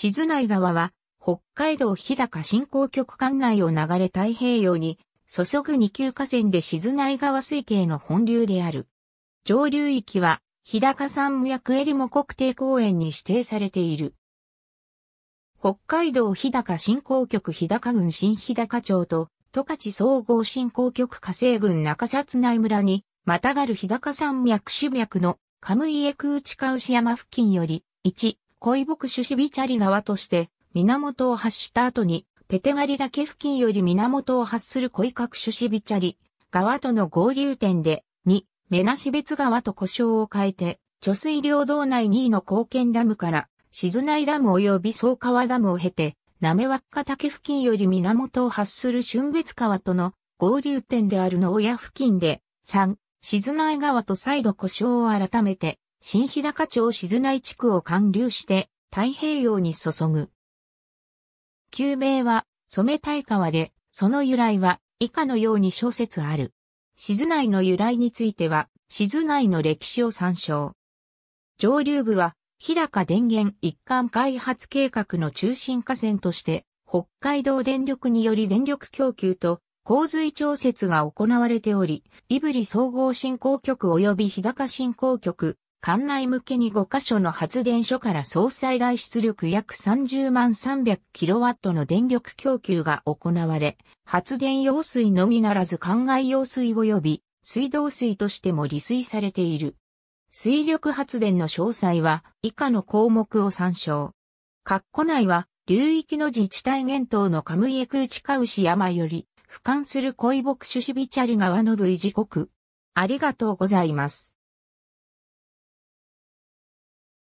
静内川は、北海道日高振興局管内を流れ太平洋に、注ぐ二級河川で静内川水系の本流である。上流域は、日高山脈エリモ国定公園に指定されている。北海道日高振興局日高郡新日高町と、十勝総合振興局火星郡中札内村に、またがる日高山脈主脈の、カムイエクウチカウシ山付近より、1、恋牧種シビチャリ川として、源を発した後に、ペテガリ岳付近より源を発する恋各種シビチャリ川との合流点で、2、メナシ別川と呼称を変えて、貯水量道内2位の貢献ダムから、静内ダム及び総川ダムを経て、なめわっか岳付近より源を発する春別川との合流点であるの親付近で、3、静内川と再度故障を改めて、新日高町静内地区を貫流して太平洋に注ぐ。旧名は染大川で、その由来は以下のように小説ある。静内の由来については、静内の歴史を参照。上流部は、日高電源一貫開発計画の中心河川として、北海道電力により電力供給と洪水調節が行われており、胆振総合振興局及び日高振興局、館内向けに5カ所の発電所から総災害出力約30万 300kW の電力供給が行われ、発電用水のみならず灌漑用水及び水道水としても利水されている。水力発電の詳細は以下の項目を参照。括弧内は流域の自治体源頭のカムイエクウチカウシ山より、俯瞰する恋牧種シビチャリ川の V 時刻。ありがとうございます。